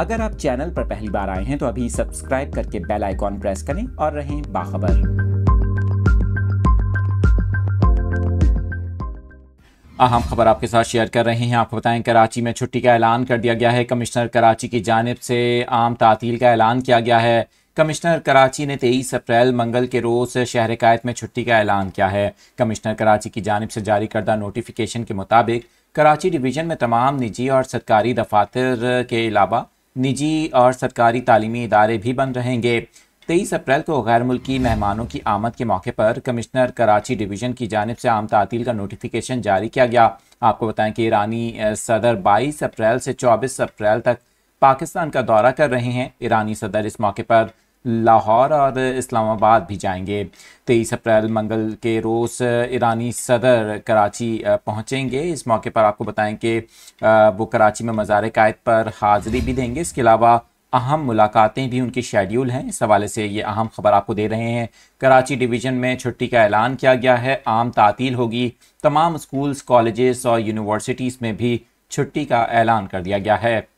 अगर आप चैनल पर पहली बार आए हैं तो अभी सब्सक्राइब करके बेल आइकॉन प्रेस करें और रहें बाखबर अहम खबर आपके साथ शेयर कर रहे हैं आपको बताएं कराची में छुट्टी का ऐलान कर दिया गया है कमिश्नर कराची की जानब से आम तातील का ऐलान किया गया है कमिश्नर कराची ने तेईस अप्रैल मंगल के रोज़ शहर कायद में छुट्टी का ऐलान किया है कमिश्नर कराची की जानब से जारी करदा नोटिफिकेशन के मुताबिक कराची डिवीज़न में तमाम निजी और सरकारी दफातर के अलावा निजी और सरकारी तालीमी इदारे भी बंद रहेंगे तेईस अप्रैल को गैर मुल्की मेहमानों की आमद के मौके पर कमिश्नर कराची डिवीजन की जानब से आम तातील का नोटिफिकेशन जारी किया गया आपको बताएं कि ईरानी सदर 22 अप्रैल से 24 अप्रैल तक पाकिस्तान का दौरा कर रहे हैं ईरानी सदर इस मौके पर लाहौर और इस्लामाबाद भी जाएंगे तेईस अप्रैल मंगल के रोज़ ईरानी सदर कराची पहुंचेंगे इस मौके पर आपको बताएं कि वो कराची में मज़ार कायद पर हाज़िरी भी देंगे इसके अलावा अहम मुलाकातें भी उनकी शेड्यूल हैं इस हवाले से ये अहम खबर आपको दे रहे हैं कराची डिवीज़न में छुट्टी का ऐलान किया गया है आम तातील होगी तमाम स्कूल्स कॉलेजेस और यूनिवर्सिटीज़ में भी छुट्टी का ऐलान कर दिया गया है